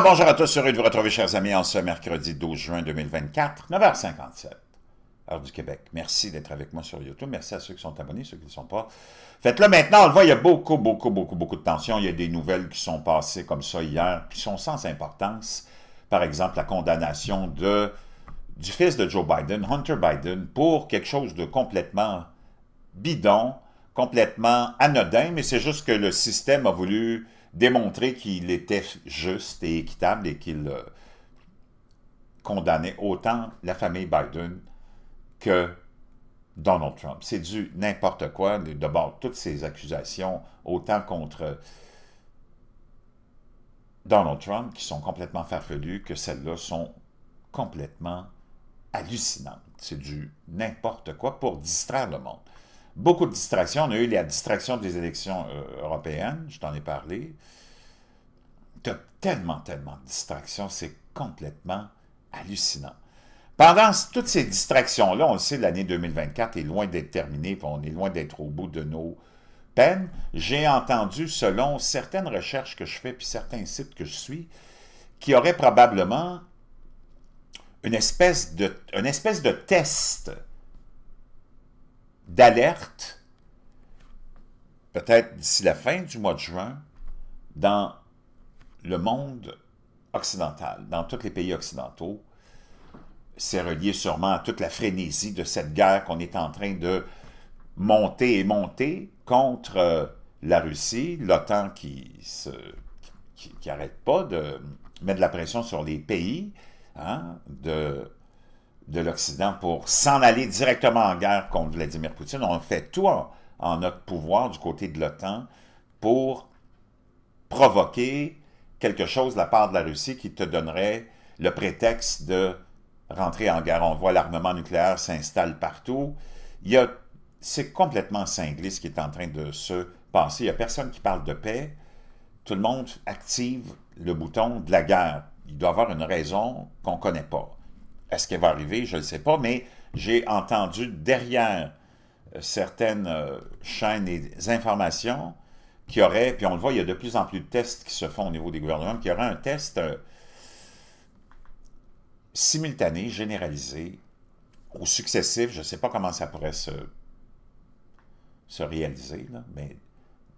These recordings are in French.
bonjour à tous, heureux de vous retrouver, chers amis, en ce mercredi 12 juin 2024, 9h57, heure du Québec. Merci d'être avec moi sur YouTube. Merci à ceux qui sont abonnés, ceux qui ne sont pas. Faites-le maintenant. On le voit, il y a beaucoup, beaucoup, beaucoup, beaucoup de tensions. Il y a des nouvelles qui sont passées comme ça hier, qui sont sans importance. Par exemple, la condamnation de, du fils de Joe Biden, Hunter Biden, pour quelque chose de complètement bidon, complètement anodin, mais c'est juste que le système a voulu démontrer qu'il était juste et équitable et qu'il euh, condamnait autant la famille Biden que Donald Trump. C'est du n'importe quoi. D'abord, toutes ces accusations, autant contre Donald Trump, qui sont complètement farfelues, que celles-là sont complètement hallucinantes. C'est du n'importe quoi pour distraire le monde. Beaucoup de distractions. On a eu la distraction des élections euh, européennes, je t'en ai parlé. Tu as tellement, tellement de distractions, c'est complètement hallucinant. Pendant toutes ces distractions-là, on le sait, l'année 2024 est loin d'être terminée, on est loin d'être au bout de nos peines. J'ai entendu, selon certaines recherches que je fais, puis certains sites que je suis, qu'il y aurait probablement une espèce de, une espèce de test d'alerte, peut-être d'ici la fin du mois de juin, dans le monde occidental, dans tous les pays occidentaux. C'est relié sûrement à toute la frénésie de cette guerre qu'on est en train de monter et monter contre euh, la Russie, l'OTAN qui qui n'arrête pas de mettre de la pression sur les pays hein, de de l'Occident pour s'en aller directement en guerre contre Vladimir Poutine. On fait tout en, notre pouvoir du côté de l'OTAN pour provoquer quelque chose de la part de la Russie qui te donnerait le prétexte de rentrer en guerre. On voit l'armement nucléaire s'installe partout. c'est complètement cinglé ce qui est en train de se passer. Il n'y a personne qui parle de paix. Tout le monde active le bouton de la guerre. Il doit avoir une raison qu'on ne connaît pas. Est-ce qu'elle va arriver? Je ne sais pas, mais j'ai entendu derrière euh, certaines euh, chaînes et informations y aurait, puis on le voit, il y a de plus en plus de tests qui se font au niveau des gouvernements, qu'il y aurait un test euh, simultané, généralisé, ou successif, je ne sais pas comment ça pourrait se, se réaliser, mais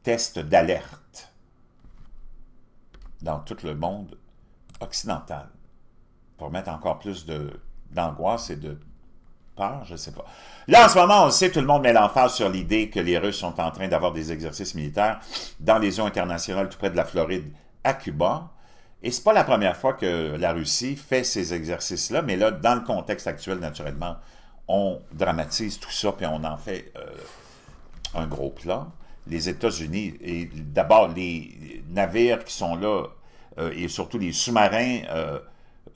test d'alerte dans tout le monde occidental pour mettre encore plus de d'angoisse et de peur, je sais pas. Là, en ce moment, on sait, tout le monde met l'emphase sur l'idée que les Russes sont en train d'avoir des exercices militaires dans les eaux internationales tout près de la Floride à Cuba. Et c'est pas la première fois que la Russie fait ces exercices-là, mais là, dans le contexte actuel, naturellement, on dramatise tout ça, puis on en fait euh, un gros plat. Les États-Unis, et d'abord les navires qui sont là, euh, et surtout les sous-marins euh,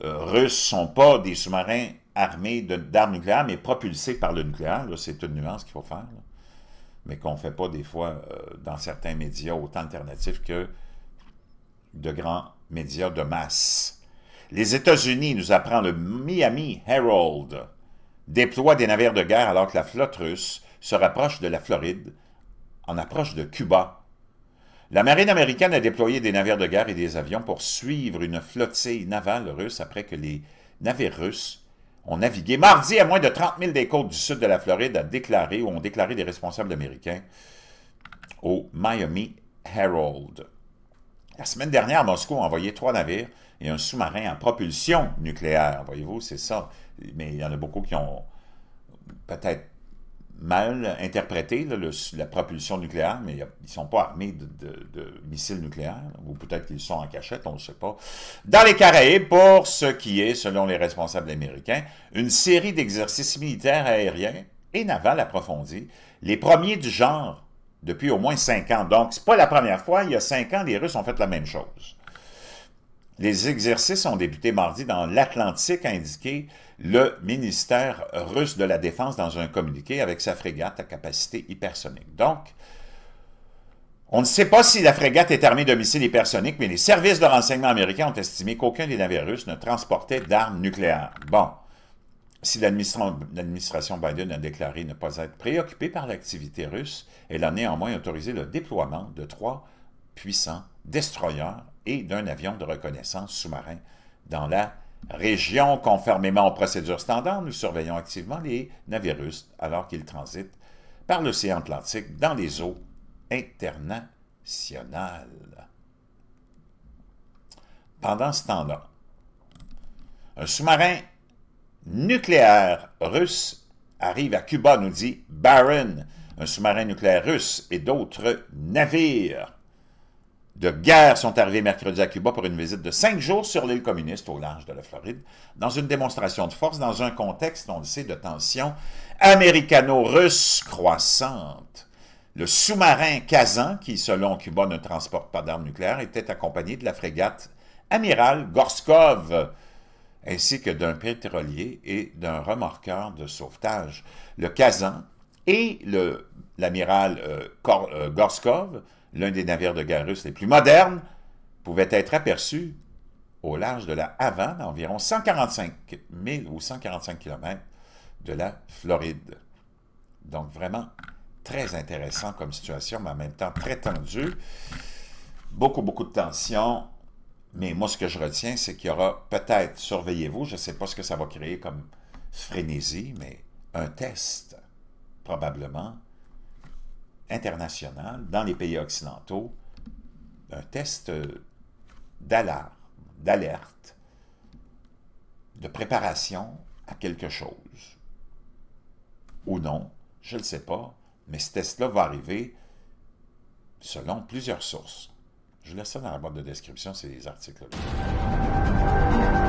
euh, russes sont pas des sous-marins armés d'armes nucléaires, mais propulsés par le nucléaire. C'est une nuance qu'il faut faire. Mais qu'on ne fait pas des fois euh, dans certains médias autant alternatifs que de grands médias de masse. Les États-Unis, nous apprennent. le Miami Herald, déploie des navires de guerre alors que la flotte russe se rapproche de la Floride, en approche de Cuba la marine américaine a déployé des navires de guerre et des avions pour suivre une flottille navale russe après que les navires russes ont navigué mardi à moins de 30 000 des côtes du sud de la Floride, a déclaré ou ont déclaré des responsables américains au Miami Herald. La semaine dernière, Moscou a envoyé trois navires et un sous-marin à propulsion nucléaire. Voyez-vous, c'est ça. Mais il y en a beaucoup qui ont peut-être mal interprété, la propulsion nucléaire, mais ils ne sont pas armés de, de missiles nucléaires, ou peut-être qu'ils sont en cachette, on ne sait pas. Dans les Caraïbes, pour ce qui est, selon les responsables américains, une série d'exercices militaires aériens et navals approfondis, les premiers du genre depuis au moins cinq ans. Donc, ce n'est pas la première fois, il y a cinq ans, les Russes ont fait la même chose. Les exercices ont débuté mardi dans l'Atlantique, a indiqué le ministère russe de la Défense dans un communiqué avec sa frégate à capacité hypersonique. Donc, on ne sait pas si la frégate est armée de missiles hypersoniques, mais les services de renseignement américains ont estimé qu'aucun des navires russes ne transportait d'armes nucléaires. Bon, si l'administration Biden a déclaré ne pas être préoccupée par l'activité russe, elle a néanmoins autorisé le déploiement de trois puissants destroyer et d'un avion de reconnaissance sous-marin dans la région. Conformément aux procédures standards, nous surveillons activement les navires russes alors qu'ils transitent par l'océan Atlantique dans les eaux internationales. Pendant ce temps-là, un sous-marin nucléaire russe arrive à Cuba, nous dit Barron. Un sous-marin nucléaire russe et d'autres navires de guerre sont arrivés mercredi à Cuba pour une visite de cinq jours sur l'île communiste au large de la Floride, dans une démonstration de force, dans un contexte, on le sait, de tensions américano-russes croissantes. Le sous-marin Kazan, qui selon Cuba ne transporte pas d'armes nucléaires, était accompagné de la frégate amiral Gorskov, ainsi que d'un pétrolier et d'un remorqueur de sauvetage. Le Kazan et l'amiral euh, euh, Gorskov l'un des navires de guerre russes les plus modernes, pouvait être aperçu au large de la Havane, à environ 145 000 ou 145 km de la Floride. Donc vraiment très intéressant comme situation, mais en même temps très tendu. Beaucoup, beaucoup de tension. Mais moi, ce que je retiens, c'est qu'il y aura peut-être, surveillez-vous, je ne sais pas ce que ça va créer comme frénésie, mais un test, probablement, international, dans les pays occidentaux un test d'alarme, d'alerte, de préparation à quelque chose. Ou non, je ne le sais pas, mais ce test-là va arriver selon plusieurs sources. Je vous laisse ça dans la boîte de description, ces articles-là.